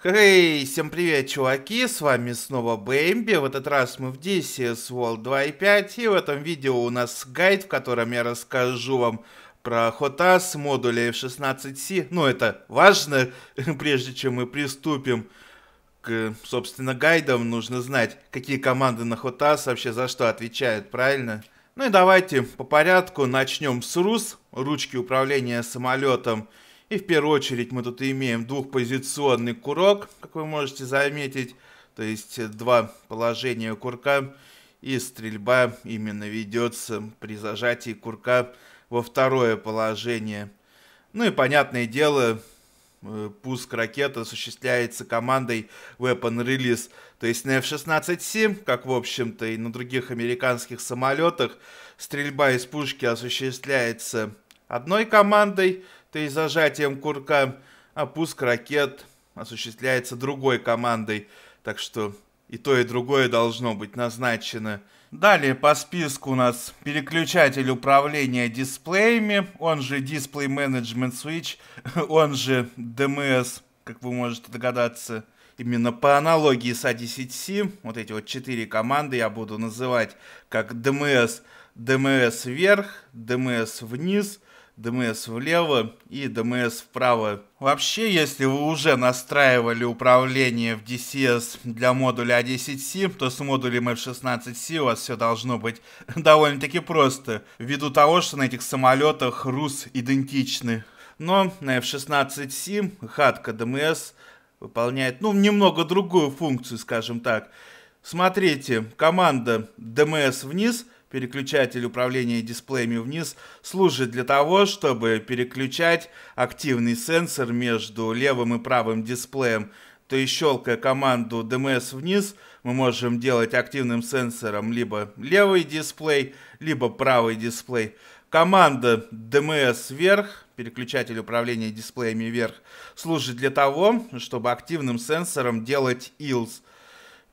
Хей, всем привет, чуваки, с вами снова Бэмби, в этот раз мы в DCS World 2.5, и в этом видео у нас гайд, в котором я расскажу вам про HOTAS модуля F16C, ну это важно, прежде чем мы приступим к, собственно, гайдам, нужно знать, какие команды на HOTAS вообще за что отвечают, правильно? Ну и давайте по порядку начнем с РУС, ручки управления самолетом, и в первую очередь мы тут имеем двухпозиционный курок, как вы можете заметить. То есть э, два положения курка. И стрельба именно ведется при зажатии курка во второе положение. Ну и понятное дело, э, пуск ракеты осуществляется командой Weapon Release. То есть на F-16C, как в общем-то и на других американских самолетах, стрельба из пушки осуществляется одной командой – то и зажатием курка, опуск ракет осуществляется другой командой, так что и то, и другое должно быть назначено. Далее по списку у нас переключатель управления дисплеями, он же Display Management Switch, он же DMS, как вы можете догадаться. Именно по аналогии с A10C, вот эти вот четыре команды я буду называть как DMS, DMS вверх, DMS вниз, DMS влево и DMS вправо. Вообще, если вы уже настраивали управление в DCS для модуля A10C, а то с модулем F16C у вас все должно быть довольно-таки просто, ввиду того, что на этих самолетах РУС идентичны. Но на F16C хатка DMS выполняет, ну, немного другую функцию, скажем так. Смотрите, команда DMS вниз – переключатель управления дисплеями вниз служит для того, чтобы переключать активный сенсор между левым и правым дисплеем. То есть щелкая команду DMS вниз, мы можем делать активным сенсором либо левый дисплей, либо правый дисплей. Команда DMS вверх, переключатель управления дисплеями вверх, служит для того, чтобы активным сенсором делать ILS –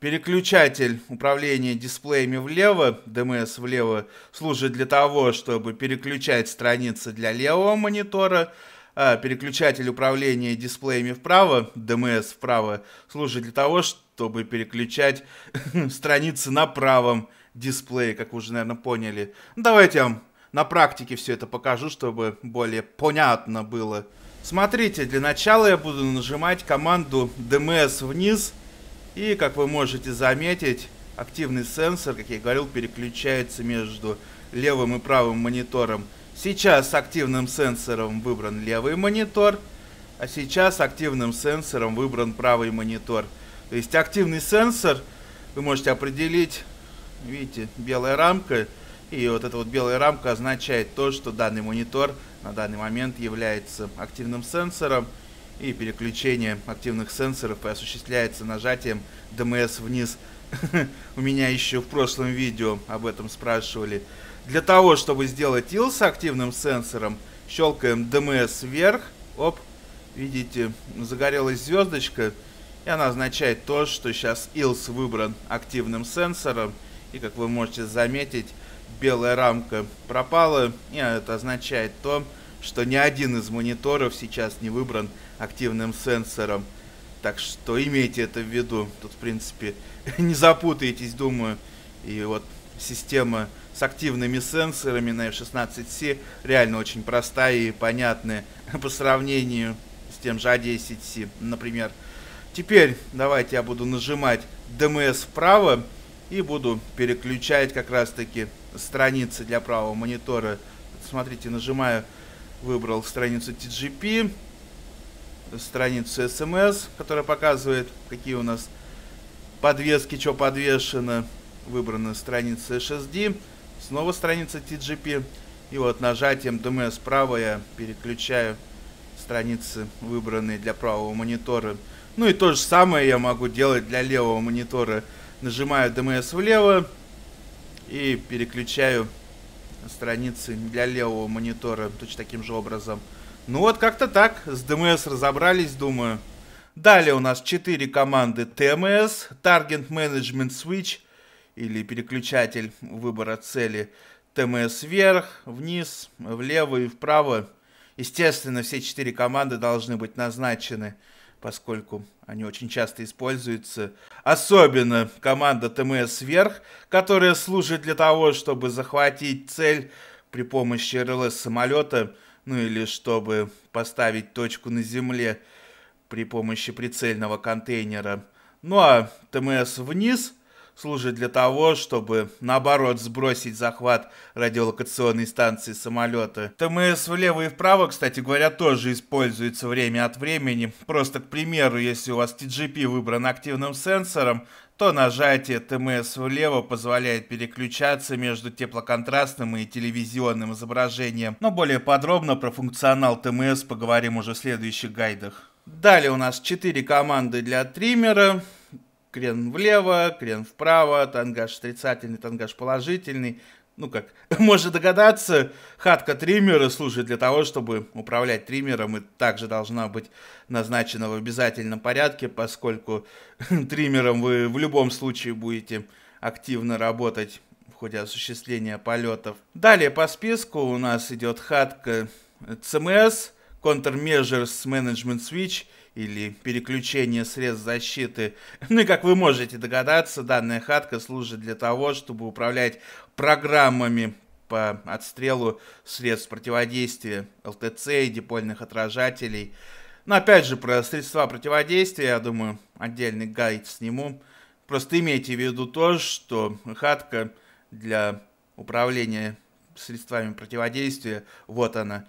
Переключатель управления дисплеями влево, DMS влево, служит для того, чтобы переключать страницы для левого монитора. А переключатель управления дисплеями вправо, DMS вправо, служит для того, чтобы переключать страницы на правом дисплее, как вы уже, наверное, поняли. Ну, давайте я вам на практике все это покажу, чтобы более понятно было. Смотрите, для начала я буду нажимать команду DMS вниз – и, как вы можете заметить, активный сенсор, как я и говорил, переключается между левым и правым монитором. Сейчас активным сенсором выбран левый монитор, а сейчас активным сенсором выбран правый монитор. То есть активный сенсор вы можете определить, видите, белая рамка, и вот эта вот белая рамка означает то, что данный монитор на данный момент является активным сенсором и переключение активных сенсоров и осуществляется нажатием ДМС вниз. У меня еще в прошлом видео об этом спрашивали. Для того, чтобы сделать ИЛС активным сенсором, щелкаем ДМС вверх. Оп, видите, загорелась звездочка. И она означает то, что сейчас ИЛС выбран активным сенсором. И как вы можете заметить, белая рамка пропала. И это означает то, что что ни один из мониторов сейчас не выбран активным сенсором. Так что имейте это в виду. Тут, в принципе, не запутаетесь, думаю. И вот система с активными сенсорами на F16C реально очень простая и понятная по сравнению с тем же A10C, а например. Теперь давайте я буду нажимать DMS вправо и буду переключать как раз таки страницы для правого монитора. Смотрите, нажимаю Выбрал страницу TGP, страницу SMS, которая показывает, какие у нас подвески, что подвешено. Выбрана страница SSD, снова страница TGP. И вот нажатием DMS справа я переключаю страницы, выбранные для правого монитора. Ну и то же самое я могу делать для левого монитора. Нажимаю DMS влево и переключаю страницы для левого монитора точно таким же образом. Ну вот как-то так, с ДМС разобрались, думаю. Далее у нас 4 команды ТМС, Target Management Switch, или переключатель выбора цели. ТМС вверх, вниз, влево и вправо. Естественно, все четыре команды должны быть назначены поскольку они очень часто используются. Особенно команда ТМС сверх, которая служит для того, чтобы захватить цель при помощи РЛС-самолета, ну или чтобы поставить точку на земле при помощи прицельного контейнера. Ну а ТМС «Вниз» служит для того, чтобы, наоборот, сбросить захват радиолокационной станции самолета. ТМС влево и вправо, кстати говоря, тоже используется время от времени. Просто, к примеру, если у вас TGP выбран активным сенсором, то нажатие ТМС эм влево позволяет переключаться между теплоконтрастным и телевизионным изображением. Но более подробно про функционал ТМС эм поговорим уже в следующих гайдах. Далее у нас 4 команды для триммера крен влево, крен вправо, тангаж отрицательный, тангаж положительный. Ну, как можно догадаться, хатка триммера служит для того, чтобы управлять триммером, и также должна быть назначена в обязательном порядке, поскольку триммером вы в любом случае будете активно работать в ходе осуществления полетов. Далее по списку у нас идет хатка CMS – Countermeasures Management Switch или переключение средств защиты. Ну и как вы можете догадаться, данная хатка служит для того, чтобы управлять программами по отстрелу средств противодействия ЛТЦ и дипольных отражателей. Но опять же, про средства противодействия, я думаю, отдельный гайд сниму. Просто имейте в виду то, что хатка для управления средствами противодействия, вот она,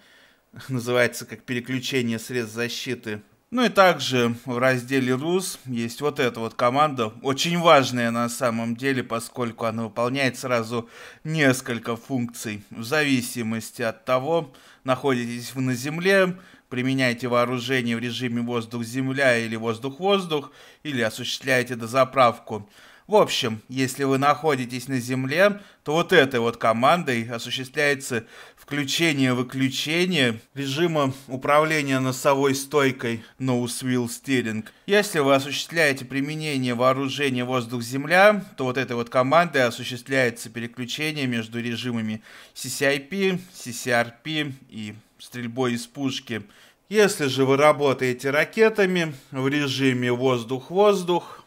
называется как переключение средств защиты. Ну и также в разделе Рус есть вот эта вот команда, очень важная на самом деле, поскольку она выполняет сразу несколько функций в зависимости от того, находитесь вы на земле, применяете вооружение в режиме воздух-земля или воздух-воздух, или осуществляете дозаправку. В общем, если вы находитесь на Земле, то вот этой вот командой осуществляется включение-выключение режима управления носовой стойкой Nose Wheel Steering. Если вы осуществляете применение вооружения воздух-земля, то вот этой вот командой осуществляется переключение между режимами CCIP, CCRP и стрельбой из пушки. Если же вы работаете ракетами в режиме воздух-воздух,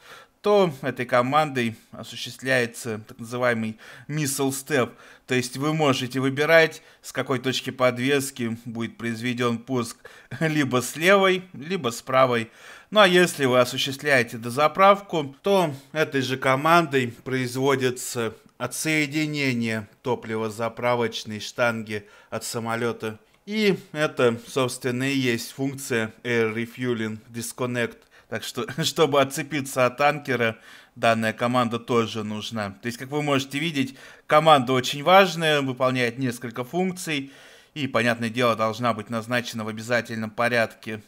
то этой командой осуществляется так называемый missile step, то есть вы можете выбирать, с какой точки подвески будет произведен пуск либо с левой, либо с правой. Ну а если вы осуществляете дозаправку, то этой же командой производится отсоединение топливозаправочной штанги от самолета. И это, собственно, и есть функция Air Refueling Disconnect – так что, чтобы отцепиться от танкера, данная команда тоже нужна. То есть, как вы можете видеть, команда очень важная, выполняет несколько функций. И, понятное дело, должна быть назначена в обязательном порядке.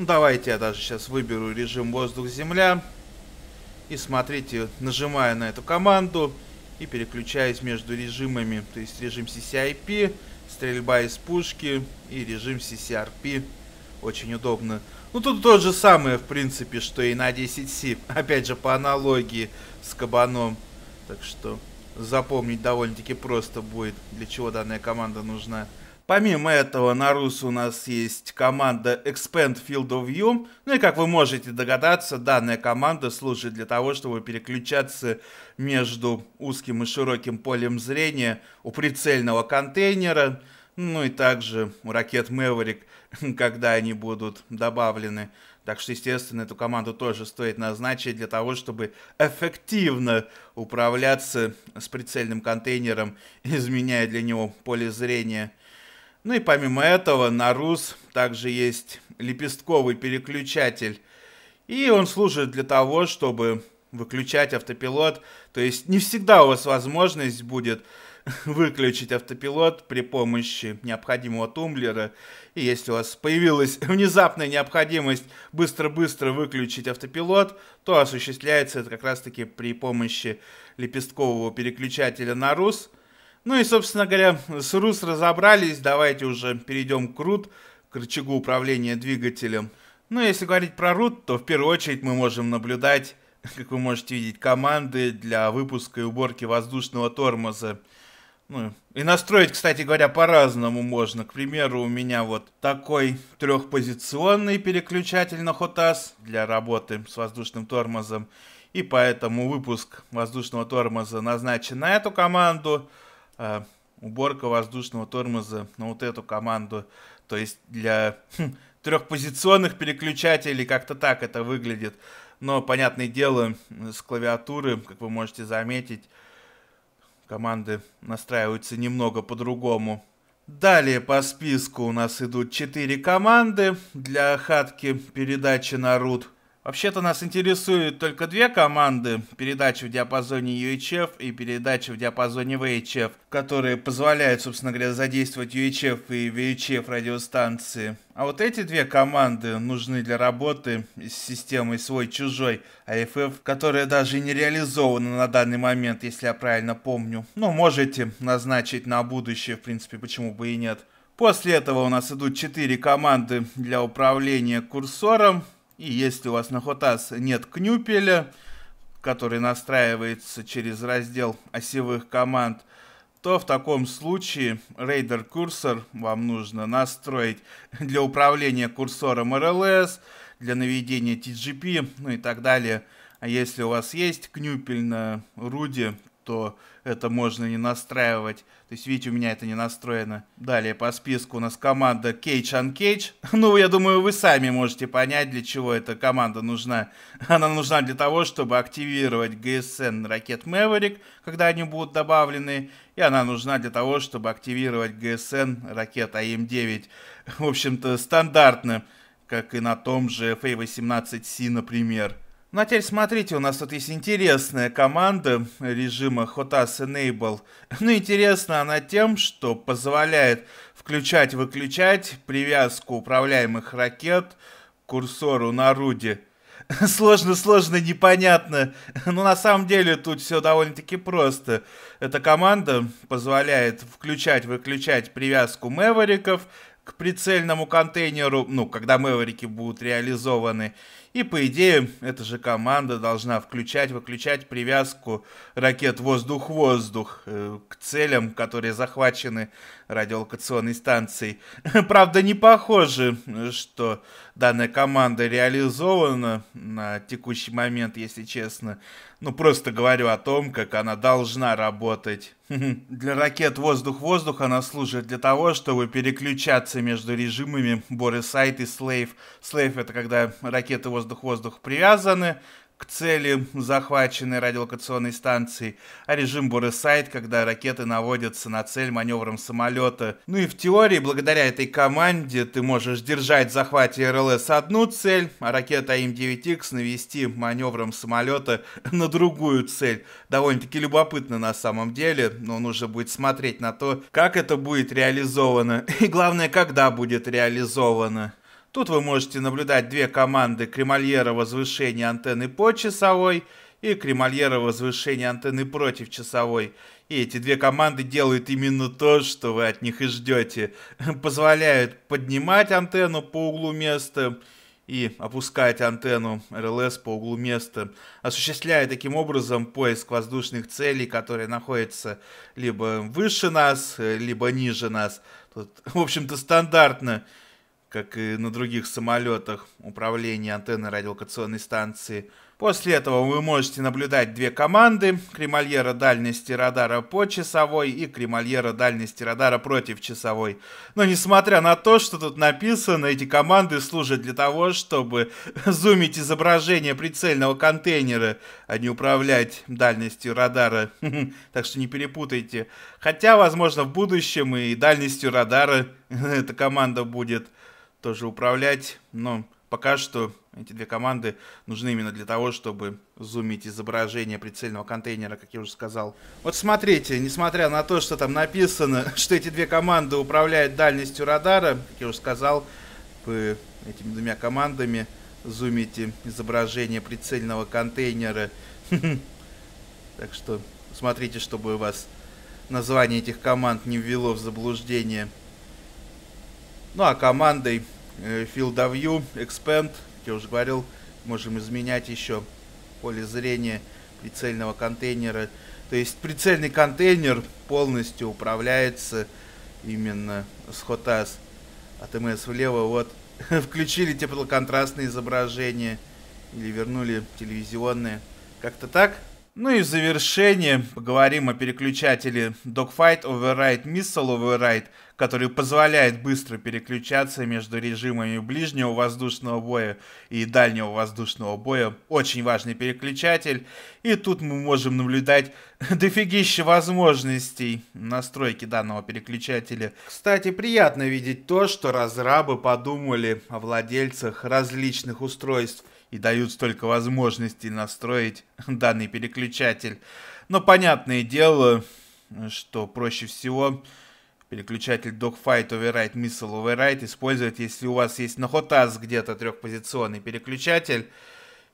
Ну, давайте я даже сейчас выберу режим воздух-земля. И смотрите, нажимая на эту команду и переключаясь между режимами. То есть режим CCIP, стрельба из пушки и режим CCRP. Очень удобно. Ну тут тот же самое, в принципе, что и на 10C. Опять же, по аналогии с кабаном. Так что запомнить довольно-таки просто будет, для чего данная команда нужна. Помимо этого, на Рус у нас есть команда Expand Field of View. Ну и как вы можете догадаться, данная команда служит для того, чтобы переключаться между узким и широким полем зрения у прицельного контейнера, ну и также ракет Мэверик, когда они будут добавлены. Так что, естественно, эту команду тоже стоит назначить для того, чтобы эффективно управляться с прицельным контейнером, изменяя для него поле зрения. Ну и помимо этого на РУС также есть лепестковый переключатель. И он служит для того, чтобы выключать автопилот. То есть не всегда у вас возможность будет выключить автопилот при помощи необходимого тумблера. И если у вас появилась внезапная необходимость быстро-быстро выключить автопилот, то осуществляется это как раз-таки при помощи лепесткового переключателя на рус. Ну и, собственно говоря, с рус разобрались. Давайте уже перейдем к рут, к рычагу управления двигателем. Ну, если говорить про рут, то в первую очередь мы можем наблюдать, как вы можете видеть, команды для выпуска и уборки воздушного тормоза. Ну, и настроить, кстати говоря, по-разному можно. К примеру, у меня вот такой трехпозиционный переключатель на Хотас для работы с воздушным тормозом. И поэтому выпуск воздушного тормоза назначен на эту команду. Э, уборка воздушного тормоза на вот эту команду. То есть для хм, трехпозиционных переключателей как-то так это выглядит. Но, понятное дело, с клавиатуры, как вы можете заметить, Команды настраиваются немного по-другому. Далее по списку у нас идут 4 команды для хатки передачи на рут. Вообще-то нас интересуют только две команды, передача в диапазоне UHF и передача в диапазоне VHF, которые позволяют, собственно говоря, задействовать UHF и VHF радиостанции. А вот эти две команды нужны для работы с системой свой-чужой AFF, а которая даже не реализована на данный момент, если я правильно помню. Но ну, можете назначить на будущее, в принципе, почему бы и нет. После этого у нас идут четыре команды для управления курсором. И если у вас на Хотас нет кнюпеля, который настраивается через раздел осевых команд, то в таком случае рейдер курсор вам нужно настроить для управления курсором RLS, для наведения TGP, ну и так далее. А если у вас есть кнюпель на руде, то это можно не настраивать. То есть, видите, у меня это не настроено. Далее по списку у нас команда Cage on Cage. Ну, я думаю, вы сами можете понять, для чего эта команда нужна. Она нужна для того, чтобы активировать GSN ракет Maverick, когда они будут добавлены. И она нужна для того, чтобы активировать GSN ракет am 9 В общем-то, стандартно, как и на том же F-18C, например. Ну а теперь смотрите, у нас тут есть интересная команда режима HOTAS Enable. Ну интересна она тем, что позволяет включать-выключать привязку управляемых ракет к курсору на руде. Сложно, сложно, непонятно. Но ну, на самом деле тут все довольно-таки просто. Эта команда позволяет включать-выключать привязку мэвериков к прицельному контейнеру, ну, когда мэверики будут реализованы. И, по идее, эта же команда должна включать-выключать привязку ракет воздух-воздух э, к целям, которые захвачены радиолокационной станцией. Правда, не похоже, что данная команда реализована на текущий момент, если честно. Ну, просто говорю о том, как она должна работать. Для ракет воздух-воздух она служит для того, чтобы переключаться между режимами Boresight и слейв. Слейв это когда ракеты воздух-воздух привязаны, к цели захваченной радиолокационной станции, а режим Буресайт, когда ракеты наводятся на цель маневром самолета. Ну и в теории, благодаря этой команде, ты можешь держать в захвате РЛС одну цель, а ракета АИМ-9Х навести маневром самолета на другую цель. Довольно-таки любопытно на самом деле, но нужно будет смотреть на то, как это будет реализовано и главное, когда будет реализовано. Тут вы можете наблюдать две команды кремольера возвышения антенны по часовой и кремольера возвышения антенны против часовой. И эти две команды делают именно то, что вы от них и ждете. Позволяют поднимать антенну по углу места и опускать антенну РЛС по углу места, осуществляя таким образом поиск воздушных целей, которые находятся либо выше нас, либо ниже нас. Тут, в общем-то, стандартно как и на других самолетах, управление антенной радиолокационной станции. После этого вы можете наблюдать две команды, кремольера дальности радара по часовой и кремольера дальности радара против часовой. Но несмотря на то, что тут написано, эти команды служат для того, чтобы зумить изображение прицельного контейнера, а не управлять дальностью радара. Так что не перепутайте. Хотя, возможно, в будущем и дальностью радара эта команда будет тоже управлять, но пока что эти две команды нужны именно для того, чтобы зумить изображение прицельного контейнера, как я уже сказал. Вот смотрите, несмотря на то, что там написано, что эти две команды управляют дальностью радара, как я уже сказал, по этими двумя командами зумите изображение прицельного контейнера. Так что смотрите, чтобы у вас название этих команд не ввело в заблуждение. Ну а командой Field э, of View, Expand, как я уже говорил, можем изменять еще поле зрения прицельного контейнера. То есть прицельный контейнер полностью управляется именно с HOTAS. От МС влево вот включили теплоконтрастные изображения или вернули телевизионные. Как-то так. Ну и в завершение поговорим о переключателе Dogfight Override Missile Override, который позволяет быстро переключаться между режимами ближнего воздушного боя и дальнего воздушного боя. Очень важный переключатель. И тут мы можем наблюдать дофигище возможностей настройки данного переключателя. Кстати, приятно видеть то, что разрабы подумали о владельцах различных устройств и дают столько возможностей настроить данный переключатель. Но понятное дело, что проще всего Переключатель Dogfight Override Missile Override использовать, если у вас есть на Hotaz где-то трехпозиционный переключатель.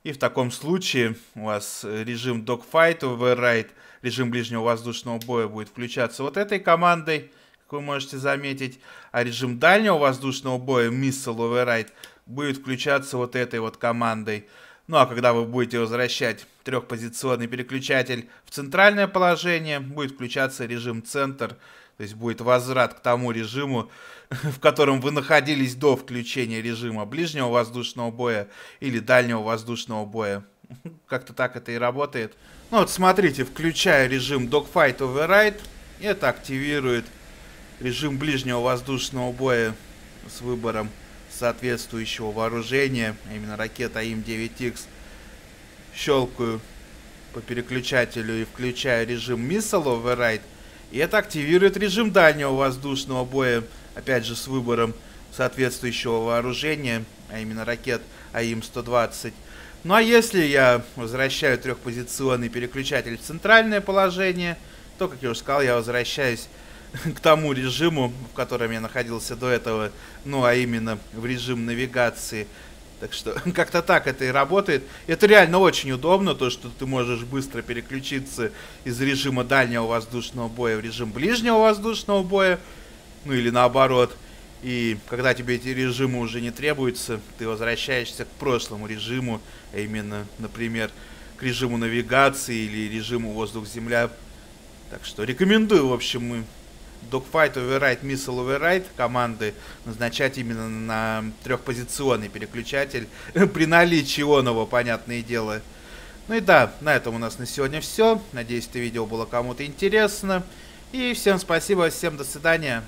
И в таком случае у вас э, режим Dogfight Override, режим ближнего воздушного боя будет включаться вот этой командой, как вы можете заметить. А режим дальнего воздушного боя Missile Override будет включаться вот этой вот командой. Ну а когда вы будете возвращать трехпозиционный переключатель в центральное положение, будет включаться режим центр то есть будет возврат к тому режиму, в котором вы находились до включения режима ближнего воздушного боя или дальнего воздушного боя. Как-то так это и работает. Ну вот смотрите, включая режим Dogfight Override, это активирует режим ближнего воздушного боя с выбором соответствующего вооружения, а именно ракета АИМ-9Х. Щелкаю по переключателю и включаю режим Missile Override – и это активирует режим дальнего воздушного боя, опять же с выбором соответствующего вооружения, а именно ракет АИМ-120. Ну а если я возвращаю трехпозиционный переключатель в центральное положение, то, как я уже сказал, я возвращаюсь к тому режиму, в котором я находился до этого, ну а именно в режим навигации. Так что как-то так это и работает. Это реально очень удобно, то, что ты можешь быстро переключиться из режима дальнего воздушного боя в режим ближнего воздушного боя. Ну или наоборот. И когда тебе эти режимы уже не требуются, ты возвращаешься к прошлому режиму, а именно, например, к режиму навигации или режиму воздух-земля. Так что рекомендую, в общем, мы Dogfight Override, Missile Override команды назначать именно на трехпозиционный переключатель при наличии оного, понятное дело. Ну и да, на этом у нас на сегодня все. Надеюсь, это видео было кому-то интересно. И всем спасибо, всем до свидания.